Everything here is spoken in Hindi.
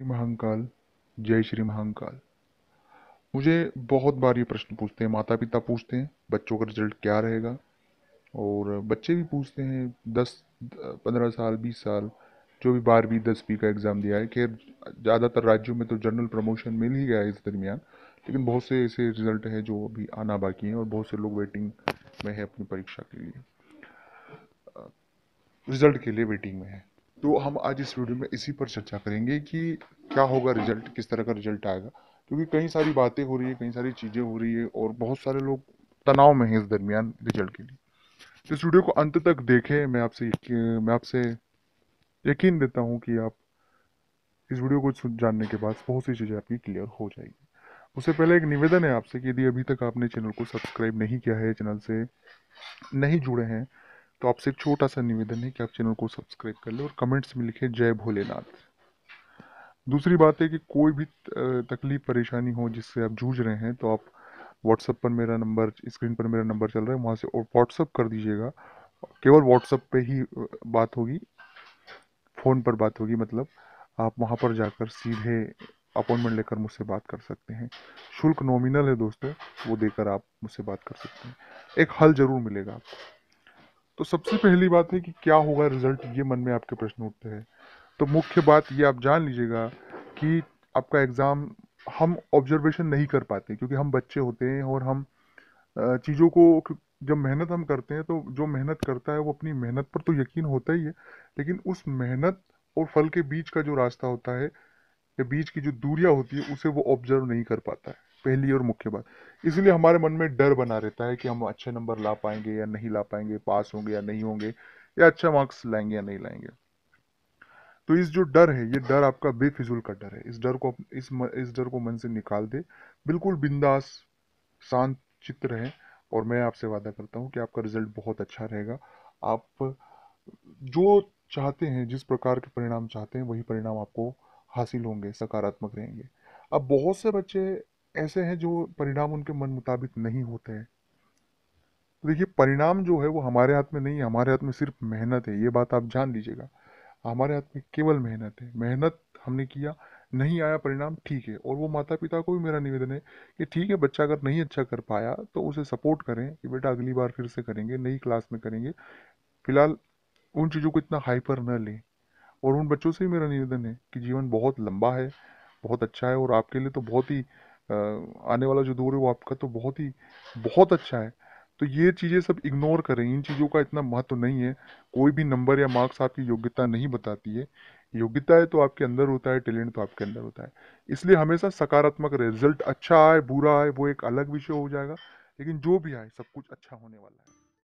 श्री महाकाल जय श्री महाकाल मुझे बहुत बार ये प्रश्न पूछते हैं माता पिता पूछते हैं बच्चों का रिजल्ट क्या रहेगा और बच्चे भी पूछते हैं दस पंद्रह साल बीस साल जो भी बारहवीं दसवीं का एग्ज़ाम दिया है खैर ज़्यादातर राज्यों में तो जनरल प्रमोशन मिल ही गया है इस दरमियान लेकिन बहुत से ऐसे रिज़ल्ट हैं जो अभी आना बाकी हैं और बहुत से लोग वेटिंग में है अपनी परीक्षा के लिए रिज़ल्ट के लिए वेटिंग में है तो हम आज इस वीडियो में इसी पर चर्चा करेंगे कि क्या होगा रिजल्ट किस तरह का रिजल्ट आएगा क्योंकि कई सारी बातें हो रही है कई सारी चीज़ें हो रही है और बहुत सारे लोग तनाव में हैं इस दरमियान रिजल्ट के लिए तो इस वीडियो को अंत तक देखें मैं आपसे मैं आपसे यकीन देता हूँ कि आप इस वीडियो को जानने के बाद बहुत सी चीज़ें आपकी क्लियर हो जाएगी उससे पहले एक निवेदन है आपसे कि यदि अभी तक आपने चैनल को सब्सक्राइब नहीं किया है चैनल से नहीं जुड़े हैं तो आपसे एक छोटा सा निवेदन है कि आप चैनल को सब्सक्राइब कर लें और कमेंट्स में लिखें जय भोलेनाथ दूसरी बात है कि कोई भी तकलीफ परेशानी हो जिससे आप जूझ रहे हैं तो आप व्हाट्सअप पर मेरा नंबर स्क्रीन पर मेरा नंबर चल रहा है वहाँ से व्हाट्सअप कर दीजिएगा केवल व्हाट्सअप पे ही बात होगी फ़ोन पर बात होगी मतलब आप वहाँ पर जाकर सीधे अपॉइंटमेंट लेकर मुझसे बात कर सकते हैं शुल्क नॉमिनल है दोस्तों वो देकर आप मुझसे बात कर सकते हैं एक हल ज़रूर मिलेगा आपको तो सबसे पहली बात है कि क्या होगा रिजल्ट ये मन में आपके प्रश्न उठते हैं तो मुख्य बात ये आप जान लीजिएगा कि आपका एग्ज़ाम हम ऑब्जर्वेशन नहीं कर पाते क्योंकि हम बच्चे होते हैं और हम चीज़ों को जब मेहनत हम करते हैं तो जो मेहनत करता है वो अपनी मेहनत पर तो यकीन होता ही है लेकिन उस मेहनत और फल के बीच का जो रास्ता होता है या बीच की जो दूरियां होती है उसे वो ऑब्जर्व नहीं कर पाता है पहली और मुख्य बात इसलिए हमारे मन में डर बना रहता है कि हम अच्छे नंबर ला पाएंगे या नहीं ला पाएंगे पास होंगे या नहीं होंगे या अच्छा मार्क्स लाएंगे या नहीं लाएंगे तो इस जो डर है ये डर आपका बेफिजूल का डर है इस डर को इस इस डर को मन से निकाल दे बिल्कुल बिंदास शांत चित्त रहे और मैं आपसे वादा करता हूँ कि आपका रिजल्ट बहुत अच्छा रहेगा आप जो चाहते हैं जिस प्रकार के परिणाम चाहते हैं वही परिणाम आपको हासिल होंगे सकारात्मक रहेंगे अब बहुत से बच्चे ऐसे हैं जो परिणाम उनके मन मुताबिक नहीं होते हैं तो देखिए परिणाम जो है वो हमारे हाथ में नहीं है हमारे हाथ में सिर्फ मेहनत है ये बात आप जान लीजिएगा हमारे हाथ में केवल मेहनत है मेहनत हमने किया नहीं आया परिणाम ठीक है और वो माता पिता को भी मेरा निवेदन है कि ठीक है बच्चा अगर नहीं अच्छा कर पाया तो उसे सपोर्ट करें कि बेटा अगली बार फिर से करेंगे नई क्लास में करेंगे फिलहाल उन चीज़ों को इतना हाइपर न लें और उन बच्चों से भी मेरा निवेदन है कि जीवन बहुत लंबा है बहुत अच्छा है और आपके लिए तो बहुत ही आने वाला जो दौर है वो आपका तो बहुत ही बहुत अच्छा है तो ये चीज़ें सब इग्नोर करें इन चीज़ों का इतना महत्व तो नहीं है कोई भी नंबर या मार्क्स आपकी योग्यता नहीं बताती है योग्यता है तो आपके अंदर होता है टैलेंट तो आपके अंदर होता है इसलिए हमेशा सकारात्मक रिजल्ट अच्छा आए बुरा आए वो एक अलग विषय हो जाएगा लेकिन जो भी आए सब कुछ अच्छा होने वाला है